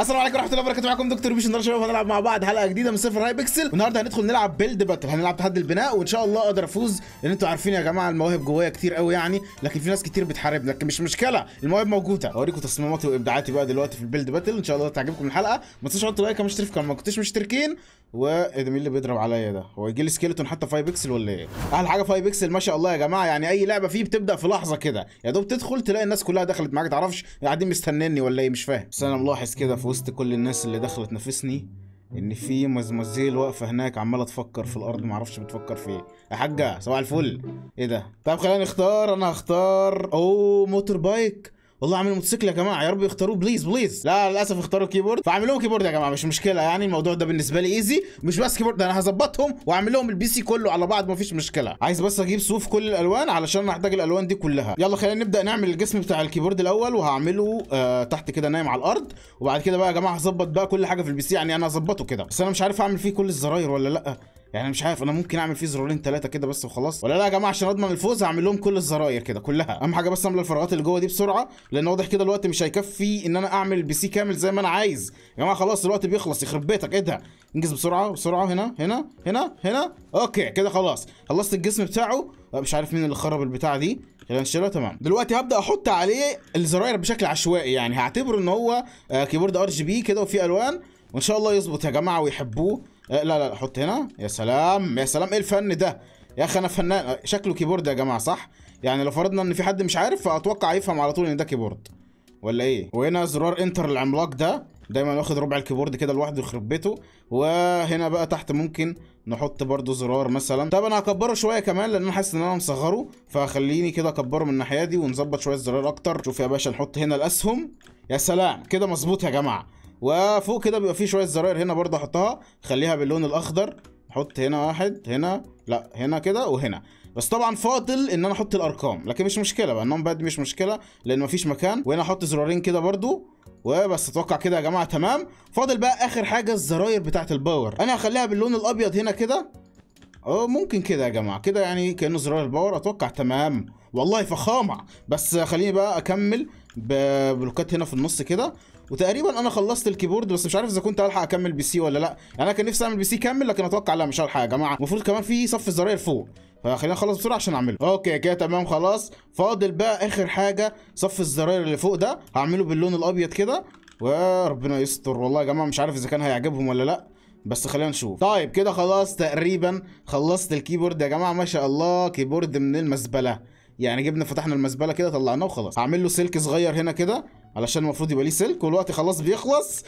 السلام عليكم ورحمه الله وبركاته معاكم دكتور بيش النهارده شباب هنلعب مع بعض حلقه جديده من صفر هاي بيكسل والنهارده هندخل نلعب بيلد باتل هنلعب تحدي البناء وان شاء الله اقدر افوز لان انتوا عارفين يا جماعه المواهب جوايا كتير قوي يعني لكن في ناس كتير بتحاربنا لكن مش مشكله المواهب موجوده هوريكم تصميماتي وابداعاتي بقى دلوقتي في البيلد باتل ان شاء الله تعجبكم الحلقه ما تنسوش تحطوا لايك ومشترك لو ما كنتوش مشتركين وايه ده مين اللي بيضرب عليا ده هو يجي لي سكيلتون حتى 5 بيكسل ولا ايه احلى حاجه 5 بيكسل ما شاء الله يا جماعه يعني اي لعبه فيه بتبدا في لحظه كده يا دوب تدخل تلاقي الناس كلها دخلت معاك تعرفش قاعدين مستنيني ولا ايه مش فاهم بس انا ملاحظ كده في وسط كل الناس اللي دخلت نفسني ان في مزمزيل واقفه هناك عماله تفكر في الارض ما اعرفش بتفكر في ايه يا حاجه صباح الفل ايه ده طب خلينا نختار انا هختار اوه موتور بايك والله عامل موتوسيكل يا جماعه يا رب يختاروه بليز بليز لا للاسف اختاروا الكيبورد فاعمل لهم كيبورد يا جماعه مش مشكله يعني الموضوع ده بالنسبه لي ايزي مش بس كيبورد انا هظبطهم واعمل لهم البي سي كله على بعض مفيش مشكله عايز بس اجيب صوف كل الالوان علشان هحتاج الالوان دي كلها يلا خلينا نبدا نعمل الجسم بتاع الكيبورد الاول وهعمله آه تحت كده نايم على الارض وبعد كده بقى يا جماعه هظبط بقى كل حاجه في البي سي يعني انا هظبطه كده بس انا مش عارف اعمل فيه كل الزراير ولا لا يعني مش عارف انا ممكن اعمل فيه زرارين ثلاثه كده بس وخلاص ولا لا يا جماعه عشان اضمن الفوز هعمل لهم كل الزراير كده كلها اهم حاجه بس املى الفراغات اللي جوه دي بسرعه لان واضح كده الوقت مش هيكفي ان انا اعمل بي سي كامل زي ما انا عايز يا جماعه خلاص الوقت بيخلص يخرب بيتك ايه ده انجز بسرعه بسرعه هنا هنا هنا هنا اوكي كده خلاص خلصت الجسم بتاعه أه، مش عارف مين اللي خرب البتاعه دي خلينا نشيلها تمام دلوقتي هبدا احط عليه الزراير بشكل عشوائي يعني هعتبره ان هو أه، كيبورد ار جي بي كده وفي الوان وان شاء الله يظبط يا جماعه ويحبوه آه، لا لا لا حط هنا يا سلام يا سلام ايه الفن ده يا اخي انا فنان آه، شكله كيبورد يا جماعه صح يعني لو فرضنا ان في حد مش عارف فاتوقع يفهم على طول ان ده كيبورد ولا ايه وهنا زرار انتر العملاق ده دايما واخد ربع الكيبورد كده لوحده يخرب بيته وهنا بقى تحت ممكن نحط برضو زرار مثلا طب انا هكبره شويه كمان لان انا حاسس ان انا مصغره فخليني كده اكبره من الناحيه دي ونظبط شويه زرار اكتر شوف يا باشا نحط هنا الاسهم يا سلام كده مظبوط يا جماعه وفوق كده بيبقى فيه شويه زراير هنا برضه احطها خليها باللون الاخضر احط هنا واحد هنا لا هنا كده وهنا بس طبعا فاضل ان انا احط الارقام لكن مش مشكله بقى النوم باد مش مشكله لان مفيش مكان وهنا احط زرارين كده برضو وبس اتوقع كده يا جماعه تمام فاضل بقى اخر حاجه الزراير بتاعت الباور انا هخليها باللون الابيض هنا كده اه ممكن كده يا جماعه كده يعني كانه زرار الباور اتوقع تمام والله فخامه بس خليني بقى اكمل ببلوكات هنا في النص كده وتقريبا انا خلصت الكيبورد بس مش عارف اذا كنت هلحق اكمل بي سي ولا لا يعني انا كان نفسي اعمل بي سي كامل لكن اتوقع لا مش هلحق يا جماعه المفروض كمان في صف زراير فوق فخلينا نخلص بسرعه عشان اعمله اوكي كده تمام خلاص فاضل بقى اخر حاجه صف الزراير اللي فوق ده هعمله باللون الابيض كده وربنا يستر والله يا جماعه مش عارف اذا كان هيعجبهم ولا لا بس خلينا نشوف طيب كده خلاص تقريبا خلصت الكيبورد يا جماعه ما شاء الله كيبورد من المزبله يعني جبنا فتحنا المزبله كده طلعناه وخلاص هعمل له سلك صغير هنا كده علشان المفروض يبقى ليه سلك والوقت خلاص بيخلص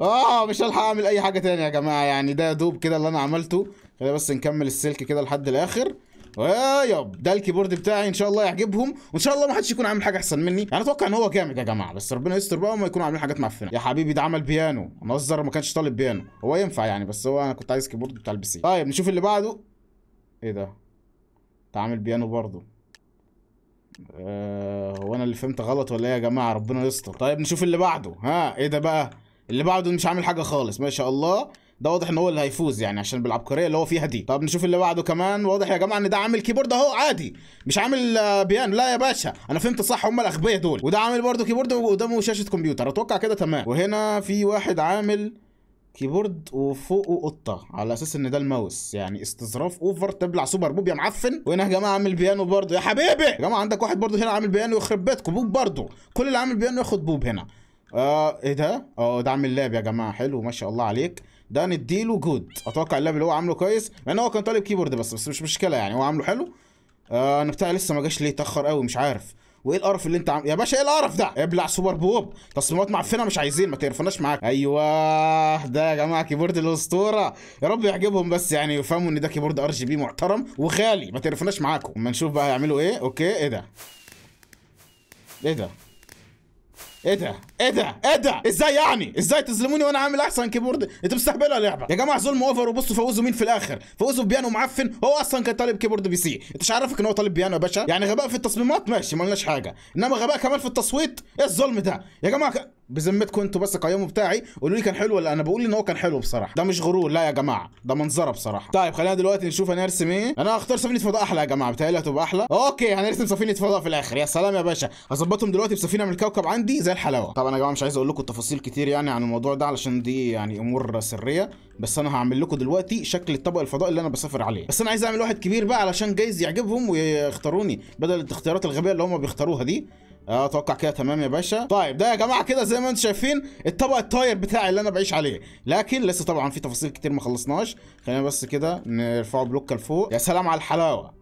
اه مش هلحق اعمل اي حاجه تاني يا جماعه يعني ده يا دوب كده اللي انا عملته خلينا بس نكمل السلك كده لحد الاخر آه، يب ده الكيبورد بتاعي ان شاء الله يعجبهم وان شاء الله ما حدش يكون عامل حاجه احسن مني انا اتوقع ان هو جامد يا جماعه بس ربنا يستر بقى وما يكونوا عاملين حاجات معفنه يا حبيبي ده عمل بيانو نظر ما كانش طالب بيانو هو ينفع يعني بس هو انا كنت عايز كيبورد بتاع البي سي طيب نشوف اللي بعده ايه ده ده عامل بيانو برضه أه هو انا اللي فهمت غلط ولا ايه يا جماعه ربنا يستر طيب نشوف اللي بعده ها ايه ده بقى اللي بعده مش عامل حاجه خالص ما شاء الله ده واضح ان هو اللي هيفوز يعني عشان بالعبقريه اللي هو فيها دي طب نشوف اللي بعده كمان واضح يا جماعه ان ده عامل كيبورد اهو عادي مش عامل آه، بيانو لا يا باشا انا فهمت صح هم الاغبياء دول وده عامل برضه كيبورد وقدامه شاشه كمبيوتر اتوقع كده تمام وهنا في واحد عامل كيبورد وفوقه قطه على اساس ان ده الماوس يعني استظراف اوفر تبلع سوبر بوب يا معفن وهنا يا جماعه عامل بيانو برضه يا حبيبي يا جماعه عندك واحد برضه هنا عامل بيانو يخرب بيتكم بوب برضه كل اللي عامل بيانو ياخد بوب هنا اه ايه ده؟ اه ده عامل لاب يا جماعه حلو ما شاء الله عليك ده نديله جود اتوقع اللعب اللي هو عامله كويس مع ان هو كان طالب كيبورد بس بس مش مشكله يعني هو عامله حلو آه انا بتاعي لسه ما جاش ليه اتاخر قوي مش عارف وايه القرف اللي انت عامله يا باشا ايه القرف ده ابلع سوبر بوب تصميمات معفنه مش عايزين ما تعرفناش معاك ايوه ده يا جماعه كيبورد الاسطوره يا رب يعجبهم بس يعني يفهموا ان ده كيبورد ار جي بي محترم وغالي ما تعرفناش معاكم اما نشوف بقى هيعملوا ايه اوكي ايه ده ايه ده ايه ده ايه ده ايه ده ازاي يعني ازاي تظلموني وانا عامل احسن كيبورد انتوا مستهبلوا اللعبه يا جماعه ظلم اوفر وبصوا فوزوا مين في الاخر فوزوا بيانو معفن هو اصلا كان طالب كيبورد بي سي انت مش عارفك ان هو طالب بيانو يا باشا يعني غباء في التصميمات ماشي مالناش حاجه انما غباء كمان في التصويت ايه الظلم ده يا جماعه بذمتكم انتوا بس قيموا بتاعي قولوا لي كان حلو ولا انا بقول ان هو كان حلو بصراحه ده مش غرور لا يا جماعه ده منظره بصراحه طيب خلينا دلوقتي نشوف هنرسم ايه انا هختار سفينه فضاء احلى يا جماعه بتهيألي هتبقى احلى اوكي هنرسم سفينه فضاء في الاخر يا سلام يا باشا هظبطهم دلوقتي بسفينه من الكوكب عندي زي الحلاوه طبعا انا يا جماعه مش عايز اقول لكم تفاصيل كتير يعني عن الموضوع ده علشان دي يعني امور سريه بس انا هعمل لكم دلوقتي شكل الطبق الفضائي اللي انا بسافر عليه بس انا عايز اعمل واحد كبير بقى علشان جايز يعجبهم ويختاروني بدل الاختيارات الغبيه اللي هم بيختاروها دي آه، اتوقع كده تمام يا باشا طيب ده يا جماعه كده زي ما انتم شايفين الطبق الطاير بتاعي اللي انا بعيش عليه لكن لسه طبعا في تفاصيل كتير ما خلصناش خلينا بس كده نرفعه بلوكه لفوق يا سلام على الحلاوه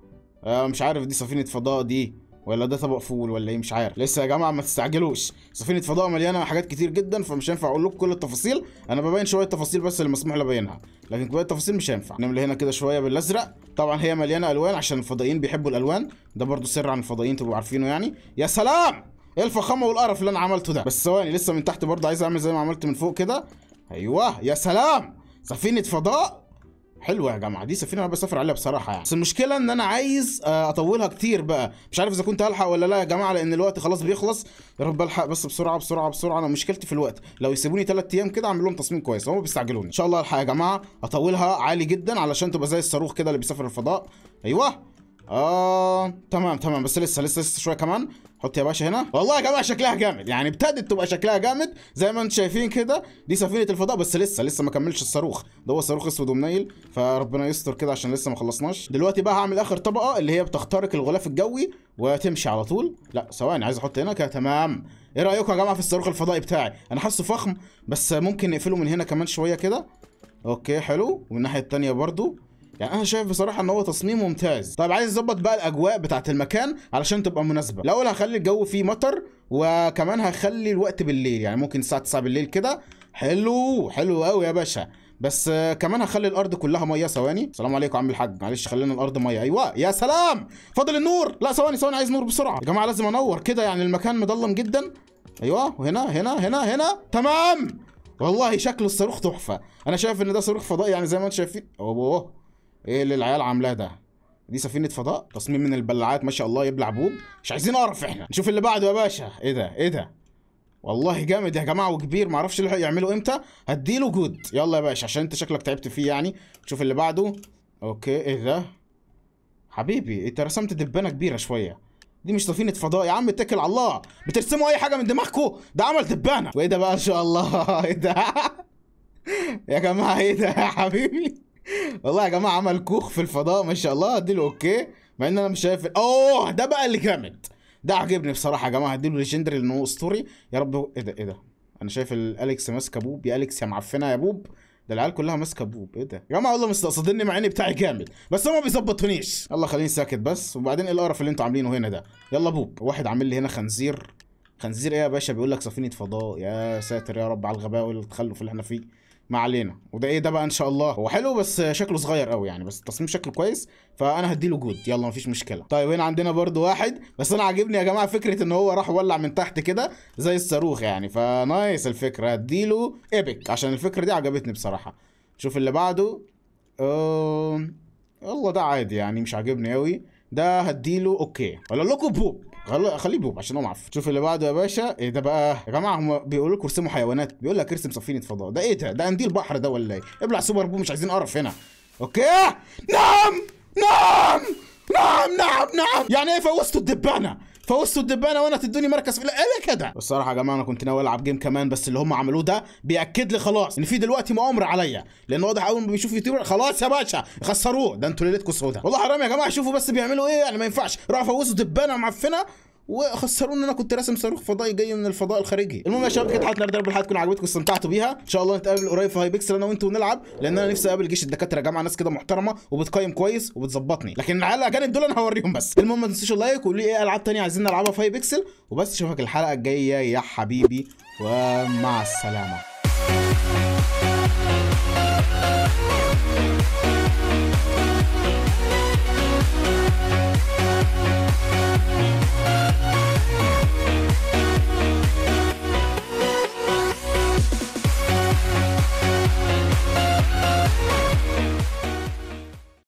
آه، مش عارف دي سفينه فضاء دي ولا ده طبق فول ولا ايه مش عارف لسه يا جماعه ما تستعجلوش سفينه فضاء مليانه حاجات كتير جدا فمش هينفع اقول لكم كل التفاصيل انا ببين شويه تفاصيل بس اللي مسموح لي ابينها لكن كل التفاصيل مش هينفع نملي هنا كده شويه بالازرق طبعا هي مليانه الوان عشان الفضائيين بيحبوا الالوان ده برضو سر عن الفضائيين تبقوا عارفينه يعني يا سلام ايه الفخامه والقرف اللي انا عملته ده بس ثواني لسه من تحت برضه عايز اعمل زي ما عملت من فوق كده ايوه يا سلام سفينه فضاء حلوه يا جماعه دي سفينه انا بسافر عليها بصراحه يعني بس المشكله ان انا عايز آه، اطولها كتير بقى مش عارف اذا كنت هلحق ولا لا يا جماعه لان الوقت خلاص بيخلص يا رب الحق بس بسرعه بسرعه بسرعه انا مشكلتي في الوقت لو يسيبوني 3 ايام كده اعمل لهم تصميم كويس هم بيستعجلوني ان شاء الله الحق يا جماعه اطولها عالي جدا علشان تبقى زي الصاروخ كده اللي بيسافر الفضاء ايوه اه تمام تمام بس لسه لسه لسه شويه كمان حط يا باشا هنا والله يا جماعه شكلها جامد يعني ابتدت تبقى شكلها جامد زي ما انتم شايفين كده دي سفينه الفضاء بس لسه لسه ما كملش الصاروخ ده هو صاروخ اسود ومنيل فربنا يستر كده عشان لسه ما خلصناش دلوقتي بقى هعمل اخر طبقه اللي هي بتخترق الغلاف الجوي وتمشي على طول لا ثواني عايز احط هنا كده تمام ايه رايكم يا جماعه في الصاروخ الفضائي بتاعي انا حاسه فخم بس ممكن نقفله من هنا كمان شويه كده اوكي حلو والناحيه الثانيه برده يعني انا شايف بصراحه ان هو تصميم ممتاز طيب عايز اظبط بقى الاجواء بتاعه المكان علشان تبقى مناسبه الاول هخلي الجو فيه مطر وكمان هخلي الوقت بالليل يعني ممكن الساعه 9 بالليل كده حلو حلو قوي يا باشا بس كمان هخلي الارض كلها ميه ثواني السلام عليكم يا عم الحاج معلش خلينا الارض ميه ايوه يا سلام فاضل النور لا ثواني ثواني عايز نور بسرعه يا جماعه لازم انور كده يعني المكان مضلم جدا ايوه وهنا هنا هنا هنا تمام والله شكل الصاروخ تحفه انا شايف ان ده صاروخ فضائي يعني زي ما انتم شايفين اوه ايه اللي العيال عاملاه ده دي سفينه فضاء تصميم من البلعات ما شاء الله يبلع بوب مش عايزين نعرف احنا نشوف اللي بعده يا باشا ايه ده ايه ده والله جامد يا جماعه وكبير معرفش اللي يعمله امتى هديله جود يلا يا باشا عشان انت شكلك تعبت فيه يعني نشوف اللي بعده اوكي ايه ده حبيبي انت رسمت دبانه كبيره شويه دي مش سفينه فضاء يا عم اتكل على الله بترسموا اي حاجه من دماغكم ده عمل دبانه وايه ده بقى ان شاء الله ايه ده يا جماعه ايه ده يا حبيبي والله يا جماعه عمل كوخ في الفضاء ما شاء الله اديله اوكي مع ان انا مش شايف اوه ده بقى اللي جامد ده عجبني بصراحه يا جماعه اديله ليجندري لانه اسطوري يا رب ايه ده ايه ده انا شايف الاليكس ماسكه بوب يا اليكس يا معفنه يا بوب ده العيال كلها ماسكه بوب ايه ده يا جماعه والله مستقصدني مع اني بتاعي جامد بس هو ما بيظبطونيش يلا خليني ساكت بس وبعدين ايه القرف اللي انتوا عاملينه هنا ده يلا بوب واحد عامل لي هنا خنزير خنزير ايه يا باشا بيقول لك سفينه فضاء يا ساتر يا رب على الغباء والتخلف اللي احنا فيه ما علينا وده ايه ده بقى ان شاء الله هو حلو بس شكله صغير قوي يعني بس التصميم شكله كويس فانا هديله جود يلا مفيش مشكله طيب هنا عندنا برده واحد بس انا عاجبني يا جماعه فكره ان هو راح ولع من تحت كده زي الصاروخ يعني فنايس الفكره هديله ايبك عشان الفكره دي عجبتني بصراحه شوف اللي بعده أه... والله ده عادي يعني مش عاجبني قوي ده هديله اوكي ولا لكم بوب خليه بلوب عشان هو معفن شوف اللي بعده يا باشا ايه ده بقى يا جماعه هم بيقولوا لكم ارسموا حيوانات بيقول لك ارسم سفينه فضاء ده ايه ده ده انديل بحر ده ولا ايه ابلع سوبر بو مش عايزين قرف هنا اوكي نعم نعم نعم نعم نعم يعني ايه فوزتوا الدبانه فوزتوا الدبانه وانا تدوني مركز في ايه كده الصراحه يا جماعه انا كنت ناوي العب جيم كمان بس اللي هم عملوه ده بياكد لي خلاص ان في دلوقتي مؤامره عليا لان واضح اول ما بيشوف يوتيوبر خلاص يا باشا خسروه ده انتوا ليلتكم سودا والله حرام يا جماعه شوفوا بس بيعملوا ايه يعني ما ينفعش راح فوزوا دبانه معفنه وخسرونا انا كنت راسم صاروخ فضائي جاي من الفضاء الخارجي المهم يا شباب كانت حلقه النهارده ربنا تكون عجبتكم واستمتعتوا بيها ان شاء الله نتقابل قريب في هاي بيكسل انا وانتوا ونلعب لان انا نفسي اقابل جيش الدكاتره جامعه ناس كده محترمه وبتقيم كويس وبتظبطني لكن العيال الاجانب دول انا هوريهم بس المهم ما تنسوش اللايك وقولوا لي ايه العاب ثانيه عايزين نلعبها في هاي بيكسل وبس اشوفك الحلقه الجايه يا حبيبي ومع السلامه